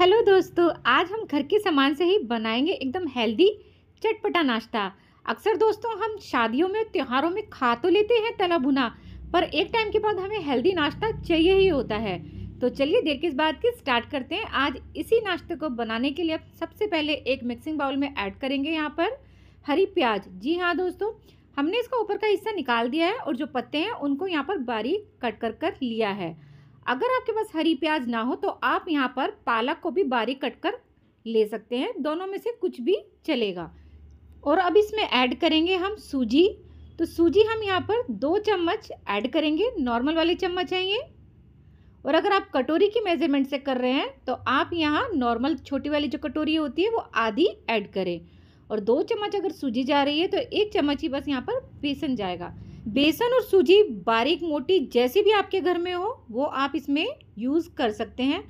hello दोस्तों आज हम घर के सामान से ही बनाएंगे एकदम हेल्दी चटपटा नाश्ता अक्सर दोस्तों हम शादियों में त्योहारों में खा तो लेते हैं तला भुना पर एक टाइम के बाद हमें हेल्दी नाश्ता चाहिए ही होता है तो चलिए देर किस बात की स्टार्ट करते हैं आज इसी नाश्ते को बनाने के लिए सबसे पहले एक मिक्सिंग बाउल में ऐड करेंगे यहाँ पर हरी प्याज जी हाँ दोस्तों हमने इसका ऊपर का हिस्सा निकाल दिया है और जो पत्ते हैं उनको यहाँ पर बारीक कट कर कर लिया है अगर आपके पास हरी प्याज ना हो तो आप यहाँ पर पालक को भी बारीक कट कर ले सकते हैं दोनों में से कुछ भी चलेगा और अब इसमें ऐड करेंगे हम सूजी तो सूजी हम यहाँ पर दो चम्मच ऐड करेंगे नॉर्मल वाले चम्मच हैं ये और अगर आप कटोरी की मेज़रमेंट से कर रहे हैं तो आप यहाँ नॉर्मल छोटी वाली जो कटोरी होती है वो आधी ऐड करें और दो चम्मच अगर सूजी जा रही है तो एक चम्मच ही बस यहाँ पर बेसन जाएगा बेसन और सूजी बारीक मोटी जैसी भी आपके घर में हो वो आप इसमें यूज़ कर सकते हैं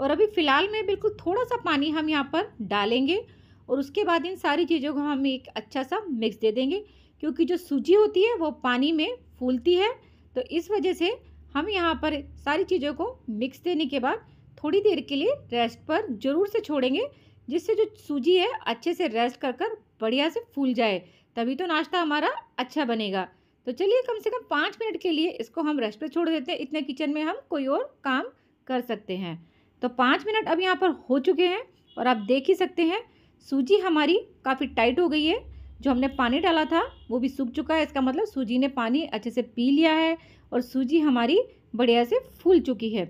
और अभी फ़िलहाल में बिल्कुल थोड़ा सा पानी हम यहाँ पर डालेंगे और उसके बाद इन सारी चीज़ों को हम एक अच्छा सा मिक्स दे देंगे क्योंकि जो सूजी होती है वो पानी में फूलती है तो इस वजह से हम यहाँ पर सारी चीज़ों को मिक्स देने के बाद थोड़ी देर के लिए रेस्ट पर ज़रूर से छोड़ेंगे जिससे जो सूजी है अच्छे से रेस्ट कर कर बढ़िया से फूल जाए तभी तो नाश्ता हमारा अच्छा बनेगा तो चलिए कम से कम पाँच मिनट के लिए इसको हम रेस्ट पर छोड़ देते हैं इतने किचन में हम कोई और काम कर सकते हैं तो पाँच मिनट अब यहाँ पर हो चुके हैं और आप देख ही सकते हैं सूजी हमारी काफ़ी टाइट हो गई है जो हमने पानी डाला था वो भी सूख चुका है इसका मतलब सूजी ने पानी अच्छे से पी लिया है और सूजी हमारी बढ़िया से फूल चुकी है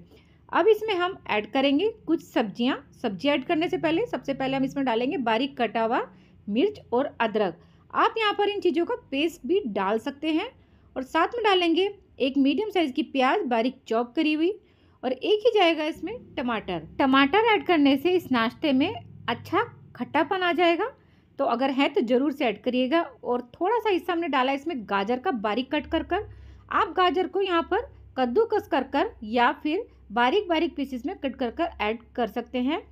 अब इसमें हम ऐड करेंगे कुछ सब्जियाँ सब्जी ऐड करने से पहले सबसे पहले हम इसमें डालेंगे बारीक कटा हुआ मिर्च और अदरक आप यहाँ पर इन चीज़ों का पेस्ट भी डाल सकते हैं और साथ में डालेंगे एक मीडियम साइज़ की प्याज बारीक चॉप करी हुई और एक ही जाएगा इसमें टमाटर टमाटर ऐड करने से इस नाश्ते में अच्छा खट्टापन आ जाएगा तो अगर है तो ज़रूर से ऐड करिएगा और थोड़ा सा हिस्सा हमने डाला इसमें गाजर का बारीक कट कर कर आप गाजर को यहाँ पर कद्दूकस कर कर या फिर बारीक बारीक पीसेस में कट कर कर ऐड कर सकते हैं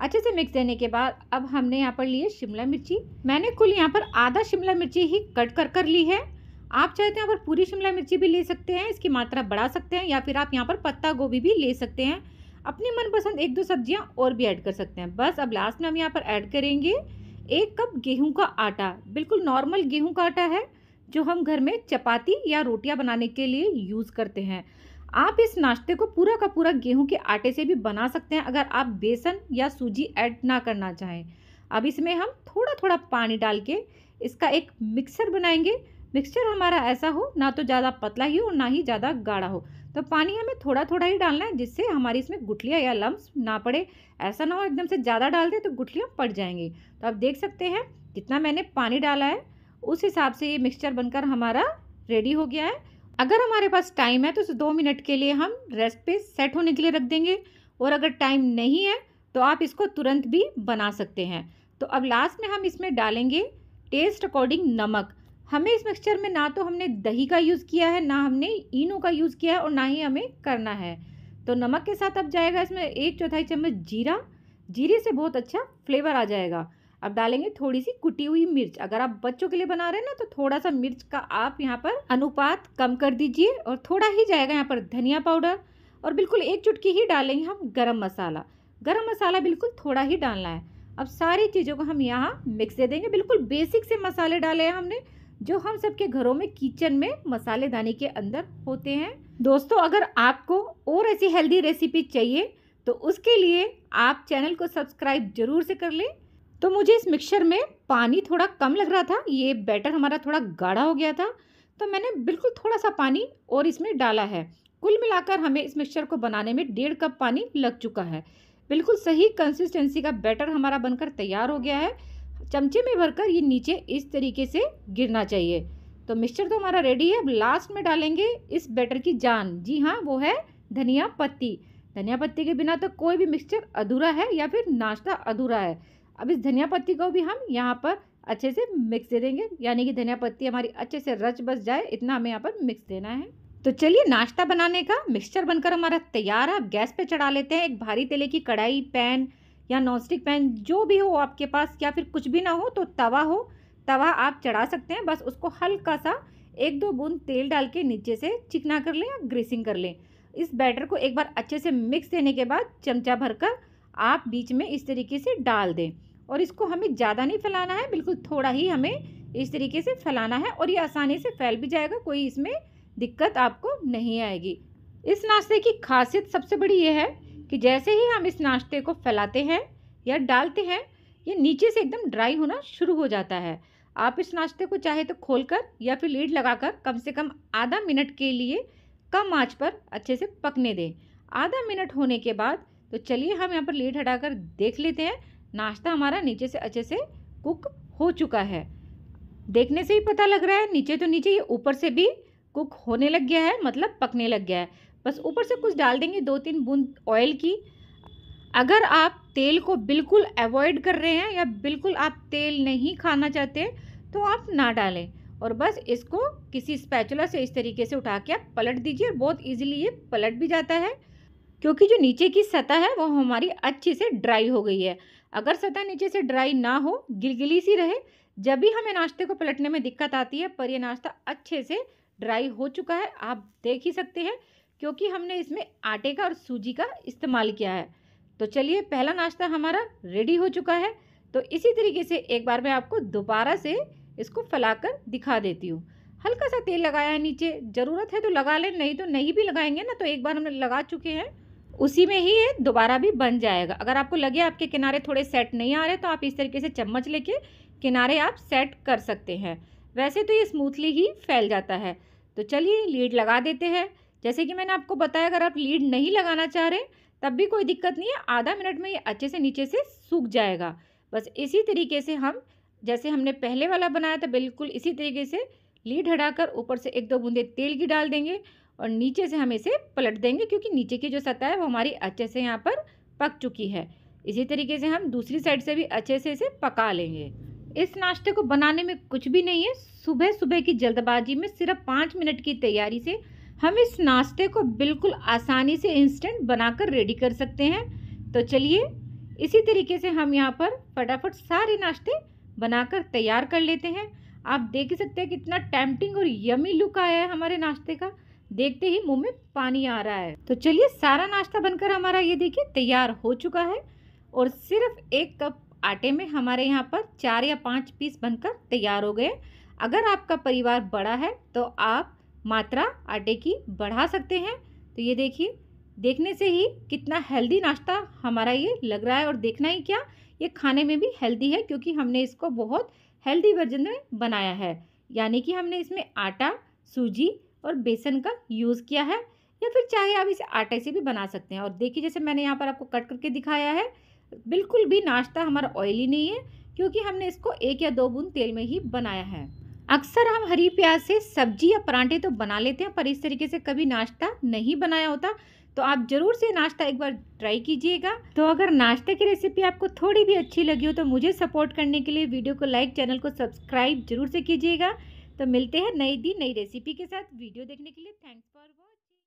अच्छे से मिक्स देने के बाद अब हमने यहाँ पर लिए शिमला मिर्ची मैंने कुल यहाँ पर आधा शिमला मिर्ची ही कट कर कर ली है आप चाहे तो यहाँ पर पूरी शिमला मिर्ची भी ले सकते हैं इसकी मात्रा बढ़ा सकते हैं या फिर आप यहाँ पर पत्ता गोभी भी ले सकते हैं अपनी मनपसंद एक दो सब्जियाँ और भी ऐड कर सकते हैं बस अब लास्ट में हम यहाँ पर ऐड करेंगे एक कप गेहूँ का आटा बिल्कुल नॉर्मल गेहूँ का आटा है जो हम घर में चपाती या रोटियाँ बनाने के लिए यूज़ करते हैं आप इस नाश्ते को पूरा का पूरा गेहूं के आटे से भी बना सकते हैं अगर आप बेसन या सूजी ऐड ना करना चाहें अब इसमें हम थोड़ा थोड़ा पानी डाल के इसका एक मिक्सर बनाएंगे मिक्सचर हमारा ऐसा हो ना तो ज़्यादा पतला ही हो ना ही ज़्यादा गाढ़ा हो तो पानी हमें थोड़ा थोड़ा ही डालना है जिससे हमारी इसमें गुठलियाँ या लम्ब ना पड़े ऐसा ना हो एकदम से ज़्यादा डाल दें तो गुठलियाँ पड़ जाएंगी तो आप देख सकते हैं जितना मैंने पानी डाला है उस हिसाब से ये मिक्सचर बनकर हमारा रेडी हो गया है अगर हमारे पास टाइम है तो इसे दो मिनट के लिए हम रेस्ट पे सेट होने के लिए रख देंगे और अगर टाइम नहीं है तो आप इसको तुरंत भी बना सकते हैं तो अब लास्ट में हम इसमें डालेंगे टेस्ट अकॉर्डिंग नमक हमें इस मिक्सचर में ना तो हमने दही का यूज़ किया है ना हमने इनो का यूज़ किया है और ना ही हमें करना है तो नमक के साथ अब जाएगा इसमें एक चौथाई चम्मच जीरा जीरे से बहुत अच्छा फ्लेवर आ जाएगा अब डालेंगे थोड़ी सी कुटी हुई मिर्च अगर आप बच्चों के लिए बना रहे हैं ना तो थोड़ा सा मिर्च का आप यहाँ पर अनुपात कम कर दीजिए और थोड़ा ही जाएगा यहाँ पर धनिया पाउडर और बिल्कुल एक चुटकी ही डालेंगे हम गरम मसाला गरम मसाला बिल्कुल थोड़ा ही डालना है अब सारी चीज़ों को हम यहाँ मिक्स दे देंगे बिल्कुल बेसिक से मसाले डाले हैं हमने जो हम सबके घरों में किचन में मसालेदानी के अंदर होते हैं दोस्तों अगर आपको और ऐसी हेल्दी रेसिपी चाहिए तो उसके लिए आप चैनल को सब्सक्राइब जरूर से कर लें तो मुझे इस मिक्सचर में पानी थोड़ा कम लग रहा था ये बैटर हमारा थोड़ा गाढ़ा हो गया था तो मैंने बिल्कुल थोड़ा सा पानी और इसमें डाला है कुल मिलाकर हमें इस मिक्सचर को बनाने में डेढ़ कप पानी लग चुका है बिल्कुल सही कंसिस्टेंसी का बैटर हमारा बनकर तैयार हो गया है चमचे में भरकर ये नीचे इस तरीके से गिरना चाहिए तो मिक्सचर तो हमारा रेडी है अब लास्ट में डालेंगे इस बैटर की जान जी हाँ वो है धनिया पत्ती धनिया पत्ती के बिना तो कोई भी मिक्सचर अधूरा है या फिर नाश्ता अधूरा है अब इस धनिया पत्ती को भी हम यहाँ पर अच्छे से मिक्स दे देंगे यानी कि धनिया पत्ती हमारी अच्छे से रच बस जाए इतना हमें यहाँ पर मिक्स देना है तो चलिए नाश्ता बनाने का मिक्सचर बनकर हमारा तैयार है आप गैस पे चढ़ा लेते हैं एक भारी तेले की कढ़ाई पैन या नॉनस्टिक पैन जो भी हो आपके पास या फिर कुछ भी ना हो तो तवा हो तवा आप चढ़ा सकते हैं बस उसको हल्का सा एक दो बूंद तेल डाल के नीचे से चिकना कर लें या ग्रीसिंग कर लें इस बैटर को एक बार अच्छे से मिक्स देने के बाद चमचा भरकर आप बीच में इस तरीके से डाल दें और इसको हमें ज़्यादा नहीं फैलाना है बिल्कुल थोड़ा ही हमें इस तरीके से फैलाना है और ये आसानी से फैल भी जाएगा कोई इसमें दिक्कत आपको नहीं आएगी इस नाश्ते की खासियत सबसे बड़ी ये है कि जैसे ही हम इस नाश्ते को फैलाते हैं या डालते हैं ये नीचे से एकदम ड्राई होना शुरू हो जाता है आप इस नाश्ते को चाहे तो खोलकर या फिर लीड लगाकर कम से कम आधा मिनट के लिए कम आँच पर अच्छे से पकने दें आधा मिनट होने के बाद तो चलिए हम यहाँ पर लेट हटाकर देख लेते हैं नाश्ता हमारा नीचे से अच्छे से कुक हो चुका है देखने से ही पता लग रहा है नीचे तो नीचे ये ऊपर से भी कुक होने लग गया है मतलब पकने लग गया है बस ऊपर से कुछ डाल देंगे दो तीन बूंद ऑयल की अगर आप तेल को बिल्कुल अवॉइड कर रहे हैं या बिल्कुल आप तेल नहीं खाना चाहते तो आप ना डालें और बस इसको किसी स्पैचुला से इस तरीके से उठा के आप पलट दीजिए और बहुत इजीली ये पलट भी जाता है क्योंकि जो नीचे की सतह है वो हमारी अच्छे से ड्राई हो गई है अगर सतह नीचे से ड्राई ना हो गिलगिली सी रहे जब भी हमें नाश्ते को पलटने में दिक्कत आती है पर यह नाश्ता अच्छे से ड्राई हो चुका है आप देख ही सकते हैं क्योंकि हमने इसमें आटे का और सूजी का इस्तेमाल किया है तो चलिए पहला नाश्ता हमारा रेडी हो चुका है तो इसी तरीके से एक बार मैं आपको दोबारा से इसको फैलाकर दिखा देती हूँ हल्का सा तेल लगाया है नीचे ज़रूरत है तो लगा लें नहीं तो नहीं भी लगाएंगे ना तो एक बार हम लगा चुके हैं उसी में ही ये दोबारा भी बन जाएगा अगर आपको लगे आपके किनारे थोड़े सेट नहीं आ रहे तो आप इस तरीके से चम्मच लेके किनारे आप सेट कर सकते हैं वैसे तो ये स्मूथली ही फैल जाता है तो चलिए लीड लगा देते हैं जैसे कि मैंने आपको बताया अगर आप लीड नहीं लगाना चाह रहे तब भी कोई दिक्कत नहीं है आधा मिनट में ये अच्छे से नीचे से सूख जाएगा बस इसी तरीके से हम जैसे हमने पहले वाला बनाया था बिल्कुल इसी तरीके से लीड हटाकर ऊपर से एक दो बूंदे तेल की डाल देंगे और नीचे से हम इसे पलट देंगे क्योंकि नीचे की जो सतह है वो हमारी अच्छे से यहाँ पर पक चुकी है इसी तरीके से हम दूसरी साइड से भी अच्छे से इसे पका लेंगे इस नाश्ते को बनाने में कुछ भी नहीं है सुबह सुबह की जल्दबाजी में सिर्फ पाँच मिनट की तैयारी से हम इस नाश्ते को बिल्कुल आसानी से इंस्टेंट बनाकर रेडी कर सकते हैं तो चलिए इसी तरीके से हम यहाँ पर फटाफट सारे नाश्ते बनाकर तैयार कर लेते हैं आप देख ही सकते हैं कितना टैम्पटिंग और यमी लुक आया है हमारे नाश्ते का देखते ही मुंह में पानी आ रहा है तो चलिए सारा नाश्ता बनकर हमारा ये देखिए तैयार हो चुका है और सिर्फ एक कप आटे में हमारे यहाँ पर चार या पाँच पीस बनकर तैयार हो गए अगर आपका परिवार बड़ा है तो आप मात्रा आटे की बढ़ा सकते हैं तो ये देखिए देखने से ही कितना हेल्दी नाश्ता हमारा ये लग रहा है और देखना ही क्या ये खाने में भी हेल्दी है क्योंकि हमने इसको बहुत हेल्दी वर्जन में बनाया है यानी कि हमने इसमें आटा सूजी और बेसन का यूज़ किया है या फिर चाहे आप इसे आटे से भी बना सकते हैं और देखिए जैसे मैंने यहाँ पर आपको कट करके दिखाया है बिल्कुल भी नाश्ता हमारा ऑयली नहीं है क्योंकि हमने इसको एक या दो बूंद तेल में ही बनाया है अक्सर हम हरी प्याज से सब्जी या परांठे तो बना लेते हैं पर इस तरीके से कभी नाश्ता नहीं बनाया होता तो आप ज़रूर से नाश्ता एक बार ट्राई कीजिएगा तो अगर नाश्ते की रेसिपी आपको थोड़ी भी अच्छी लगी हो तो मुझे सपोर्ट करने के लिए वीडियो को लाइक चैनल को सब्सक्राइब जरूर से कीजिएगा तो मिलते हैं नई दिन नई रेसिपी के साथ वीडियो देखने के लिए थैंक्स फॉर